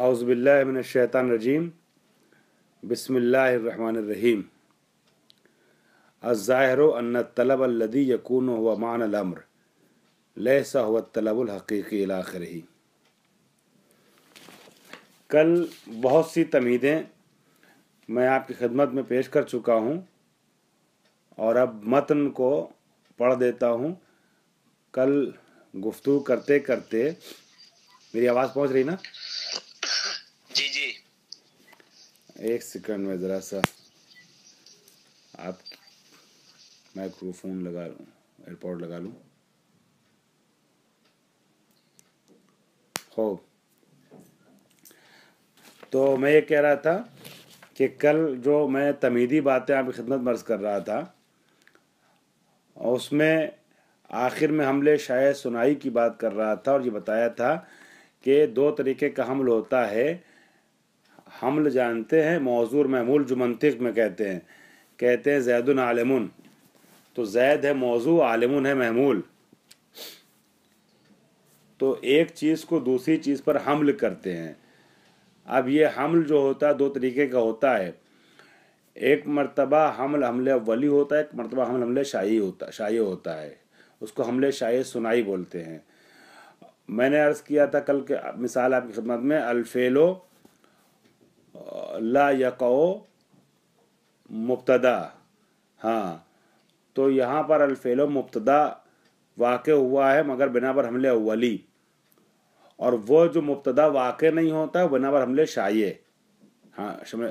रजीम बसमीम अज़ाहिर अन तलब लदी यकून हुआ मान अमर लहसा हुआ तलबुलहक़ीकी आखिर ही कल बहुत सी तमीदें मैं आपकी खिदमत में पेश कर चुका हूँ और अब मतन को पढ़ देता हूँ कल गुफ्तु करते करते मेरी आवाज़ पहुँच रही ना एक सेकंड में ज़रा सा आप माइक्रोफोन लगा लूँ एयरपोर्ट लगा लूँ हो तो मैं ये कह रहा था कि कल जो मैं तमीदी बातें आपकी खिदमत मर्ज कर रहा था उसमें आखिर में हमले शायद सुनाई की बात कर रहा था और ये बताया था कि दो तरीके का हमल होता है हमल जानते हैं मौजूर महमूल जो मनतिक में कहते हैं कहते हैं जैदन आलमुन तो जैद है मौजू आलमुन है महमूल तो एक चीज़ को दूसरी चीज़ पर हमल करते हैं अब ये हमल जो होता है दो तरीके का होता है एक मरतबा हमल हमले अवली होता है एक मरतबा हमल हमले शाही होता शाही होता है उसको हमले शाही सुनाई बोलते हैं मैंने अर्ज़ किया था कल के मिसाल आपकी खिदमत में अल्फेलो ला यको मुबतदा हाँ तो यहाँ पर अलफेलो मुबतदा वाक़ हुआ है मगर बिना पर हमले अवली और वो जो मुबतदा वाक़ नहीं होता बिना पर हमले शाये हाँ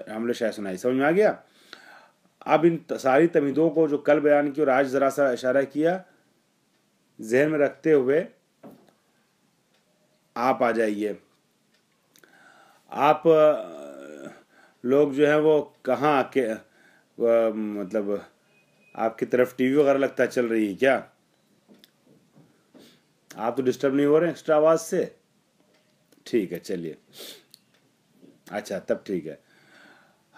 हमले शाय सुनाई समझ में आ गया अब इन सारी तमीदों को जो कल बयान की और आज ज़रा सा इशारा किया जहन में रखते हुए आप आ जाइए आप लोग जो है वो कहाँ के मतलब आपकी तरफ टीवी वगैरह लगता चल रही है क्या आप तो डिस्टर्ब नहीं हो रहे एक्स्ट्रा आवाज़ से ठीक है चलिए अच्छा तब ठीक है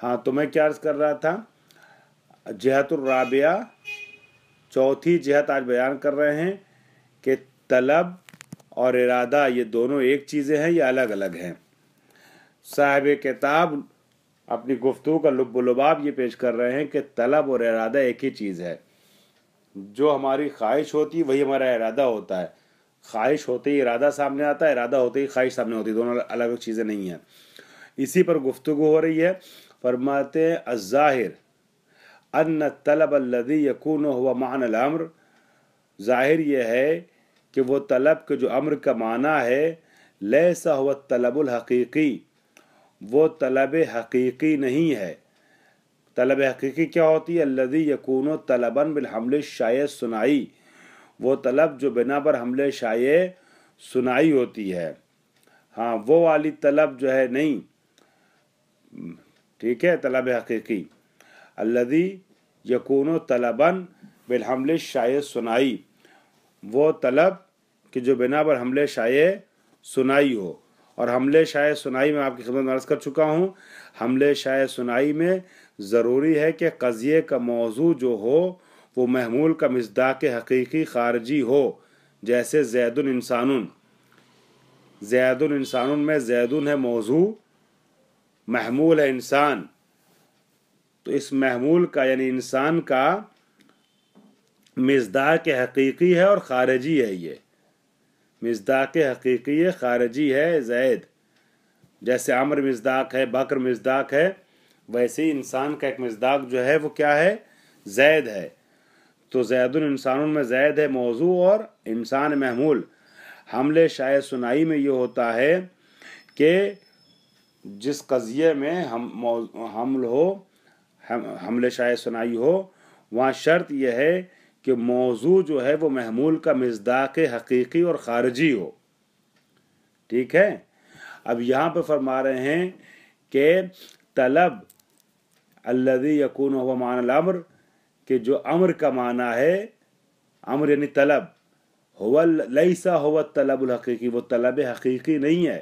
हाँ तो मैं क्या कर रहा था राबिया चौथी जहत आज बयान कर रहे हैं कि तलब और इरादा ये दोनों एक चीज़ें हैं या अलग अलग हैं साहब किताब अपनी गुफ्तु का लुबाब ये पेश कर रहे हैं कि तलब और इरादा एक ही चीज़ है जो हमारी ख्वाहिश होती है वही हमारा इरादा होता है ख्वाहिश होते ही इरादा सामने आता है इरादा होते ही ख्वाहिश सामने होती है दोनों अलग अलग चीज़ें नहीं हैं इसी पर गुफ्तु हो रही है फरमाते अज़ाहिर अन तलब लदी यकून हुआ मान अमर ज़ाहिर यह है कि वो तलब के जो अम्र का माना है लेसा हुआ तलबुल हकीकी वो तलब हकीकी नहीं है तलब हकीकी क्या होती है लदी यकून तलबन बिल हमले शाय सुनाई वो तलब जो बिना पर हमले शाय सुनाई होती है हाँ वो वाली तलब जो है नहीं ठीक है तलब हकीकी अल्लदी यकून तलबन बिल हमले शाय सुनाई वो तलब कि जो बिना पर हमले शाय सुनाई हो और हमले शायद सुनाई में आपकी खिदमत अर्ज कर चुका हूँ हमले शायद सुनाई में ज़रूरी है कि कज़िए का मौजू जो हो वो महमूल का के हकीकी खारजी हो जैसे जैदुल इंसानुन जैदुल इंसानुन में जैदुन है मौजू महमूल है इंसान तो इस महमूल का यानी इंसान का के हकीकी है और खारजी है ये मजदाक हकीकी खारजी है जैद जैसे आमर मजदाक है बकर मजदाक है वैसे ही इंसान का एक मजदाक जो है वो क्या है जैद है तो जैदुल इंसान में जैद है मौजू और इंसान महमूल हमले शायद सुनाई में ये होता है कि जिस कज़िए में हम हमल हो हम हमले शायद सुनाई हो वहाँ शर्त यह है कि मौजू जो है वो महमूल का मजदाक हकीकी और ख़ारजी हो ठीक है अब यहां पर फरमा रहे हैं कि तलब अल्लदी यकून हुआ मान अमर कि जो अमर का माना है अमर यानी तलब हुआ लईसा हुआ तलब हकी वो तलब हकीकी नहीं है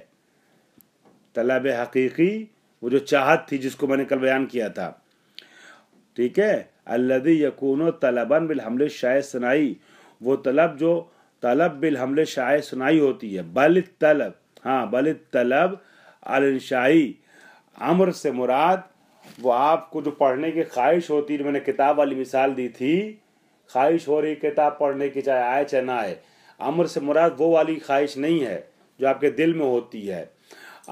तलब हकीकी वो जो चाहत थी जिसको मैंने कल बयान किया था ठीक है अल्लदी यकून तलबन बिल हमले शाय सुनाई वो तलब जो तलब बिल हमले शाय सुनाई होती है बल तलब हाँ बल तलब अलशाही अमर से मुराद वो आपको जो पढ़ने की ख्वाहिश होती है मैंने किताब वाली मिसाल दी थी ख्वाहिश हो रही किताब पढ़ने की चाहे आए चाहे ना आए अमर से मुराद वो वाली ख्वाहिश नहीं है जो आपके दिल में होती है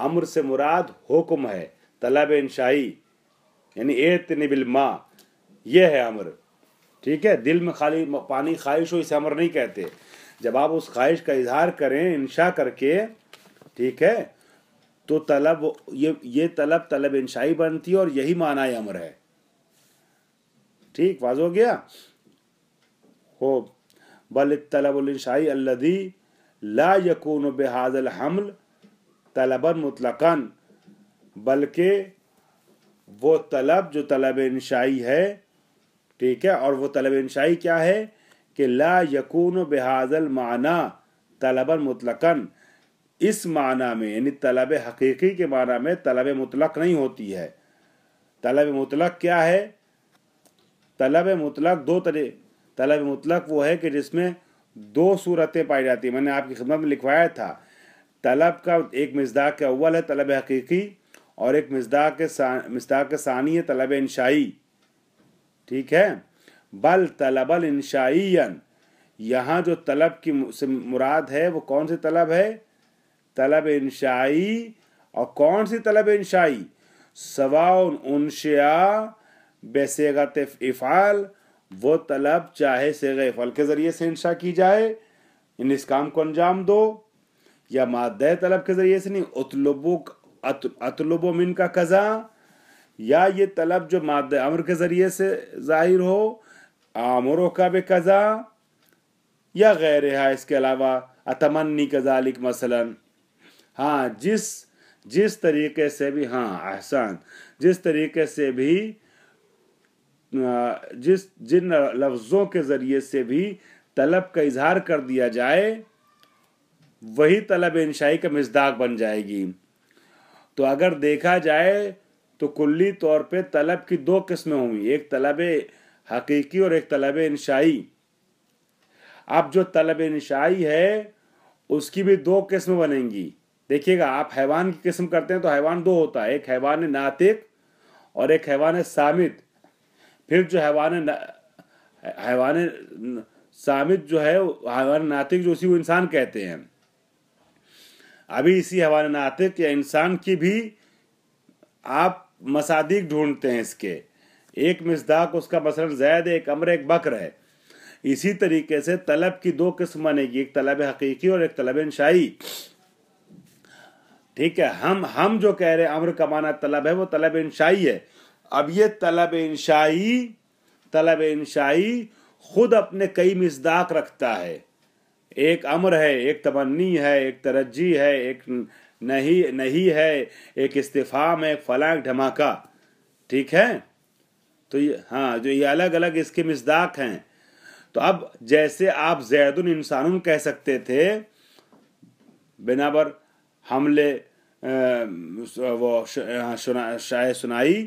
अमर से मुराद हुक्म है तलब इनशाही यानी एत बिल माँ ये है अमर ठीक है दिल में खाली पानी ख्वाहिश हो इसे अमर नहीं कहते जब आप उस ख्वाहिश का इजहार करें इंशा करके ठीक है तो तलब ये ये तलब तलब इंशाई बनती है और यही माना अमर है ठीक वाज हो गया हो बल उलशाही अल्लदी ला यकून बेहाजल हमल तलबन मुतलकन बल्कि वो तलब जो तलब इंशाई है ठीक है और वो तलब इंशाई क्या है कि ला यकून बेहाज़ल माना तलबन मुतलकन इस माना में यानी तलब हकीकी के माना में तलब मुतलक नहीं होती है तलब मुतलक क्या है तलब मुतलक दो तरह तलब मुतलक वो है कि जिसमें दो सूरतें पाई जाती हैं मैंने आपकी खिदमत में लिखवाया था तलब का एक मजदाक अव्वल है तलब हकीकी और एक मजदाक के मजदाक सानी है तलब इंशाई ठीक है बल तलबल इंशाइन यहाँ जो तलब की मुराद है वो कौन सी तलब है तलब इंशाई और कौन सी तलब इंशाई सवा बेसेगत इफ़ाल वो तलब चाहे सेग इफ़ाल के ज़रिए से इंशा की जाए इन इस काम को अंजाम दो या मादह तलब के ज़रिए से नहीं उतलबुक अतलबो मिन का कज़ा या ये तलब जो माद अमर के ज़रिए से ज़ाहिर हो आमरों का बे कज़ा या गैर है इसके अलावा अतमन्नी कज़ालिक मसलन हाँ जिस जिस तरीके से भी हाँ एहसान जिस तरीके से भी जिस जिन लफ्ज़ों के ज़रिए से भी तलब का इजहार कर दिया जाए वही तलब इंशाई का मजदाक बन जाएगी तो अगर देखा जाए तो कुल्ली तौर पे तलब की दो किस्में हुई एक तलब हकीकी और एक तलब इंशाई अब जो तलब इंशाई है उसकी भी दो किस्म बनेंगी देखिएगा आप हैवान की किस्म करते हैं तो हैवान दो होता है एक हैवान नातिक और एक हैवान सामित फिर जो हैवान हैवान सामित जो है हैवान नातिक जो उसी को इंसान कहते हैं अभी इसी हैवान नातिक या इंसान की भी आप मसादिक ढूंढते हैं इसके एक मिसदाक उसका मसलन जैद एक अमर एक बकर है इसी तरीके से तलब की दो किस्म बनेगी एक तलब हकीकी और एक तलब इनशाही ठीक है हम हम जो कह रहे हैं अम्र कमाना तलब है वो तलब इंशाई है अब ये तलब इंशाई तलब इंशाई खुद अपने कई मिसदाक रखता है एक अमर है एक तमन्नी है एक तरजी है एक नहीं नहीं है एक इस्तीफा में एक फलांग धमाका ठीक है तो ये हाँ जो ये अलग अलग इसके मजदाक हैं तो अब जैसे आप जैदुल इंसान कह सकते थे बिना पर हमले वो शाय सुनाई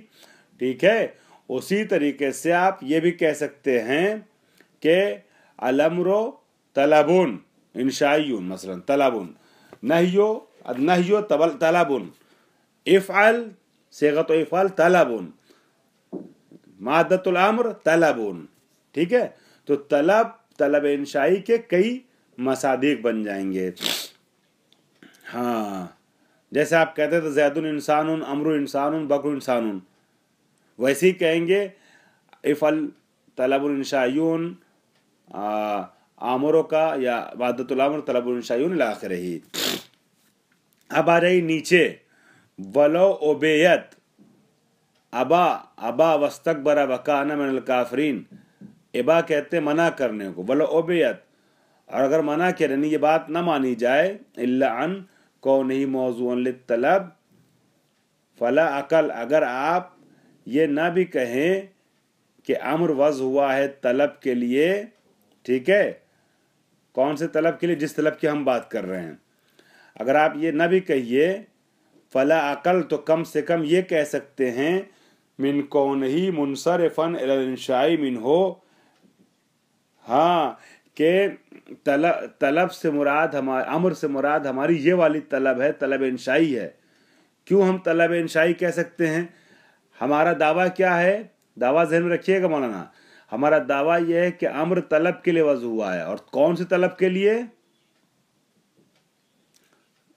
ठीक है उसी तरीके से आप ये भी कह सकते हैं कि अलमरो तलाबुन इंशायुन मसलन तलाबुन नहीं النهي طلب افعل صيغة افعل طلب مادة الامر طلب ठीक है तो तलब तलब इंशाई के कई मसादिक बन जाएंगे हाँ जैसे आप कहते थे जैदुन इंसान अमरु इंसान बकर इंसान वैसे ही कहेंगे इफ़ल तलब इंशायून आमरों का या वादतुल आमर तलब इंशायून लाख रही अब आ रही नीचे वलो ओबेयत अबा अबा वस्तक बरा वकाना मिनल काफरीन एबा कहते मना करने को वलो ओबेयत और अगर मना कह रहे ये बात ना मानी जाए इल्ला अन को नहीं मौजून तलब फला अकल अगर आप ये ना भी कहें कि अमर वज हुआ है तलब के लिए ठीक है कौन से तलब के लिए जिस तलब की हम बात कर रहे हैं अगर आप ये ना भी कहिए फला अकल तो कम से कम ये कह सकते हैं मिन कौन ही मुनसर फन इनशाई मिन हो हाँ के तलब तलब से मुराद हमारे अमर से मुराद हमारी ये वाली तलब है तलब इंशाई है क्यों हम तलब इंशाई कह सकते हैं हमारा दावा क्या है दावा जहन में रखिएगा मौलाना हमारा दावा यह है कि अम्र तलब के लिए वजू हुआ है और कौन से तलब के लिए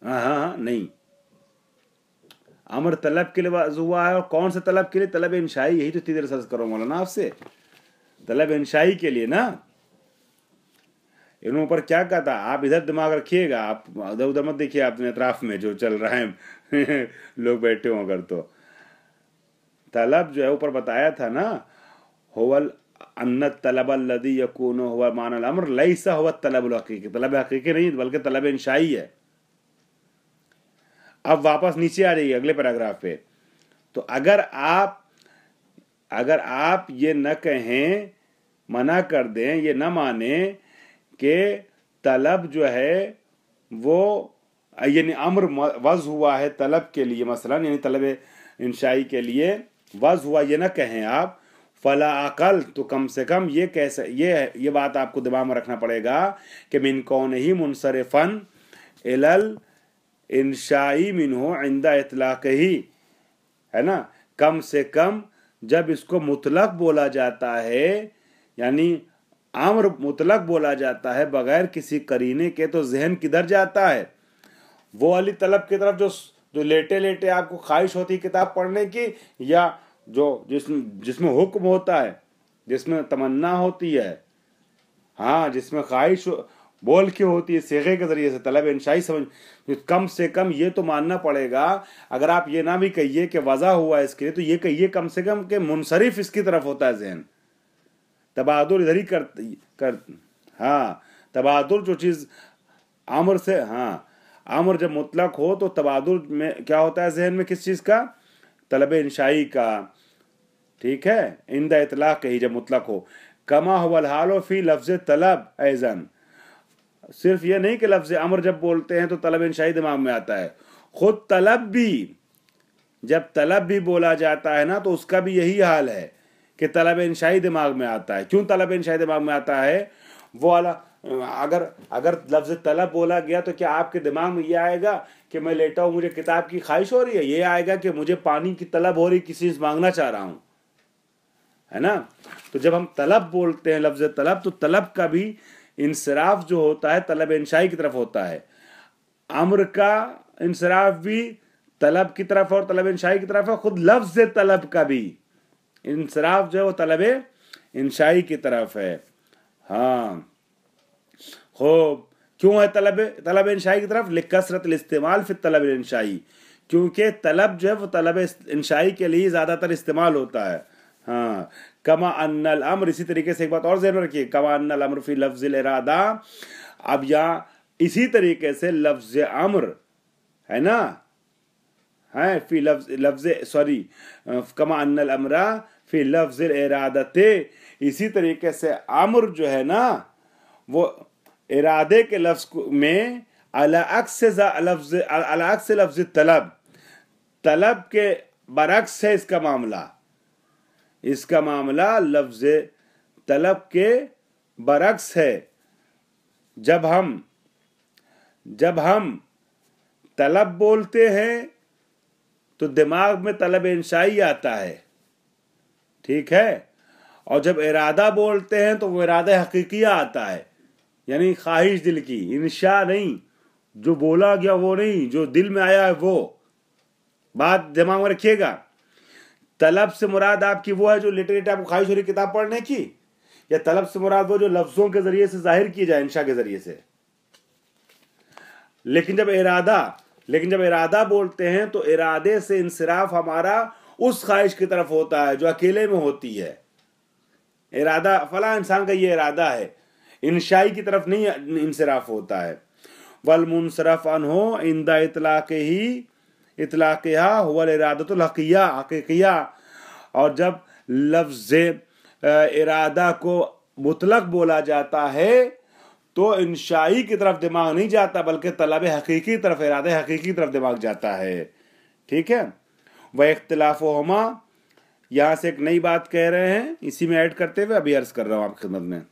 हाँ हाँ हाँ नहीं अमर तलब के लिए हुआ है और कौन से तलब के लिए तलब इंशाई यही तो इतनी सर्च करो मौलाना आपसे तलब शाही के लिए ना इन्होंने ऊपर क्या कहा था आप इधर दिमाग रखिएगा आप उधर उधर मत देखिए आपने अतराफ में जो चल रहा है लोग बैठे हो अगर तो तलब जो है ऊपर बताया था ना होवल अन्न तलब लदी यकून हुआ मानल अमर लई सा हुआ तलब हकीकी तलब हकीकी नहीं बल्कि तलब शाही है अब वापस नीचे आ जाइए अगले पैराग्राफ पे तो अगर आप अगर आप ये न कहें मना कर दें ये न माने कि तलब जो है वो यानी अम्र वज हुआ है तलब के लिए मसलन यानी तलब इंशाई के लिए वज हुआ ये ना कहें आप फला अकल तो कम से कम ये कैसे ये ये बात आपको दिमाग में रखना पड़ेगा कि मिन कौन ही मुनसर फ़न एलल इनशाई मिनहो आइंदा इतलाक ही है ना कम से कम जब इसको मुतलक बोला जाता है यानी आम्र मुतलक बोला जाता है बगैर किसी करीने के तो जहन किधर जाता है वो अली तलब की तरफ जो जो लेटे लेटे आपको ख्वाहिश होती किताब पढ़ने की या जो जिस जिसमें हुक्म होता है जिसमें तमन्ना होती है हाँ जिसमें ख्वाहिश बोल क्यों होती है सेगे के जरिए से तलब इंशाई समझ तो कम से कम ये तो मानना पड़ेगा अगर आप ये ना भी कहिए कि वजह हुआ इसके लिए तो ये कहिए कम से कम कि मुनसरफ इसकी तरफ होता है जहन तबादुर इधर ही कर, कर हाँ तबादुर जो चीज़ आमर से हाँ आमर जब मुतलक हो तो तबादुर में क्या होता है जहन में किस चीज़ का तलब इंशाई का ठीक है इंदा इतलाक कही जब मुतलक हो कमा हुआ हालो फी लफ्ज़ तलब एजन सिर्फ ये नहीं कि लफ्ज़ अमर जब बोलते हैं तो तलब शाही दिमाग में आता है खुद तलब भी जब तलब भी बोला जाता है ना तो उसका भी यही हाल है कि तलब शाही दिमाग में आता है क्यों तलब इंशाई दिमाग में आता है वो वाला अगर अगर लफ्ज़ तलब बोला गया तो क्या आपके दिमाग में ये आएगा कि मैं लेटा हूँ मुझे किताब की ख्वाहिश हो रही है ये आएगा कि मुझे पानी की तलब हो रही किसी से मांगना चाह रहा हूँ है ना तो जब हम तलब बोलते हैं लफ्ज़ तलब तो तलब का भी इंसराफ जो होता है तलब इंशाई की तरफ होता है अम्र का इंसराफ भी तलब की तरफ और तलब इंशाई की तरफ है खुद लफ्ज तलब का भी इंसराफ जो है वो तलब इंशाई की तरफ है हाँ खूब क्यों है तलब तलब इंशाई की तरफ लिकसरत इस्तेमाल फिर तलब इंशाई क्योंकि तलब जो है वो तलब इंशाई के लिए ज़्यादातर इस्तेमाल होता है हाँ कमा अन्नल अमर इसी तरीके से एक बात और जहन रखिए कमा अन्नल अमर फी लफ्ज इरादा अब यहां इसी तरीके से लफ्ज अमर है ना है फी लफ्ज लफ्ज सॉरी कमा अन्नल अमरा फी लफ्ज इरादते इसी तरीके से अमर जो है ना वो इरादे के लफ्ज में अलाक्स लफ्ज लफ्ज तलब तलब के बरक्स है इसका मामला इसका मामला लफ्ज तलब के बरक्स है जब हम जब हम तलब बोलते हैं तो दिमाग में तलब इंशाई आता है ठीक है और जब इरादा बोलते हैं तो वो इरादा हकीकिया आता है यानी ख्वाहिश दिल की इंशा नहीं जो बोला गया वो नहीं जो दिल में आया है वो बात दिमाग में रखिएगा तलब से मुराद आपकी वो है जो लिटरेट आपको ख्वाहिश हो रही किताब पढ़ने की या तलब से मुराद वो जो लफ्जों के जरिए से जाहिर किए जाए इंशा के जरिए से लेकिन जब इरादा लेकिन जब इरादा बोलते हैं तो इरादे से इंसराफ हमारा उस ख्वाहिश की तरफ होता है जो अकेले में होती है इरादा फला इंसान का ये इरादा है इंशाई की तरफ नहीं इंसराफ होता है वल मुनसरफ अन हो इंदा इतला के ही इतलाक़िया हुआ लक़िया हकीकिया और जब लफ्ज़ इरादा को मुतलक बोला जाता है तो इंशाई की तरफ दिमाग नहीं जाता बल्कि तलब हकीकी तरफ इरादे हकीकी तरफ दिमाग जाता है ठीक है वह इख्तलाफ हमा यहाँ से एक नई बात कह रहे हैं इसी में ऐड करते हुए अभी अर्ज कर रहा हूँ आपकी खिदमत में